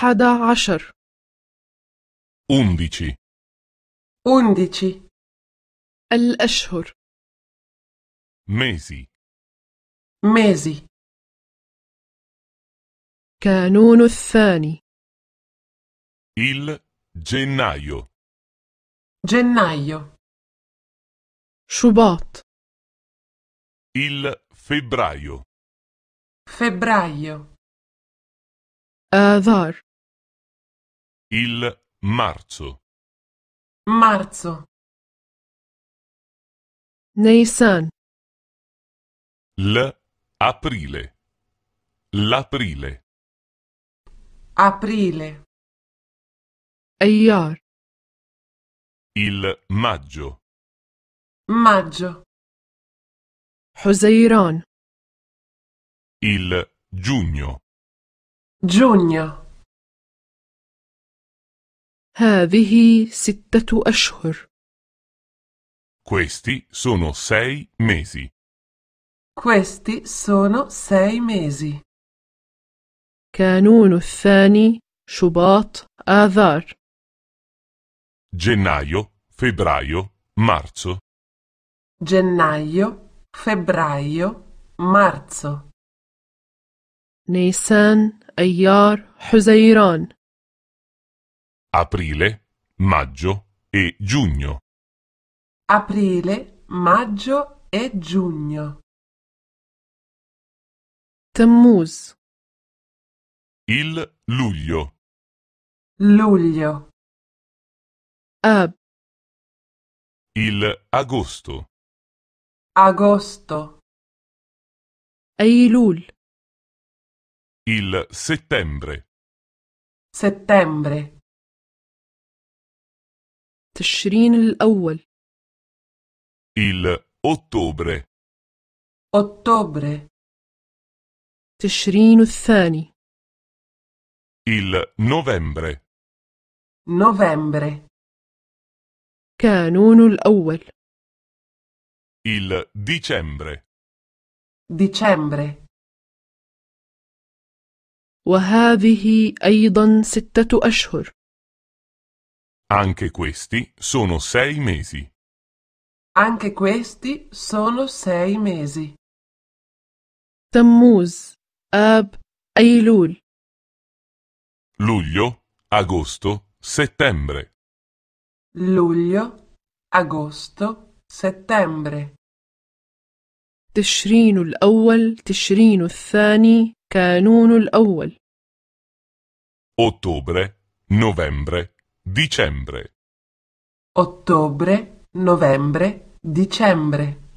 أحد عشر أندتي أندتي الأشهر ميزي ميزي كانون الثاني إل جنايو جنايو شباط إل فبرايو فبرايو آذار Il marzo. Marzo. Nisan. L'aprile. L'aprile. Aprile. Ayyar. Il maggio. Maggio. Huzairan. Il giugno. Giugno. هذه ستة أشهر. Questi sono sei mesi. Questi sono sei mesi. كانون الثاني شباط آذار. Gennaio, febbraio, marzo. Gennaio, febbraio, marzo. نيسان أيار حزيران aprile, maggio e giugno. Aprile, maggio e giugno. Tammuz. Il luglio. Luglio. Ab. Il agosto. Agosto. Eylul. Il settembre. Settembre. تشرين الأول إلى أكتوبر أكتوبر تشرين الثاني إلى نوفمبر نوفمبر كانون الأول إلى ديسمبر ديسمبر وهذه أيضا ستة أشهر Anche questi sono sei mesi. Anche questi sono sei mesi. Tammuz, ab, أيلول luglio, agosto, settembre. luglio, agosto, settembre. تشرين الأول تشرين thani, كانون الأول ottobre, novembre, Dicembre ottobre, novembre, dicembre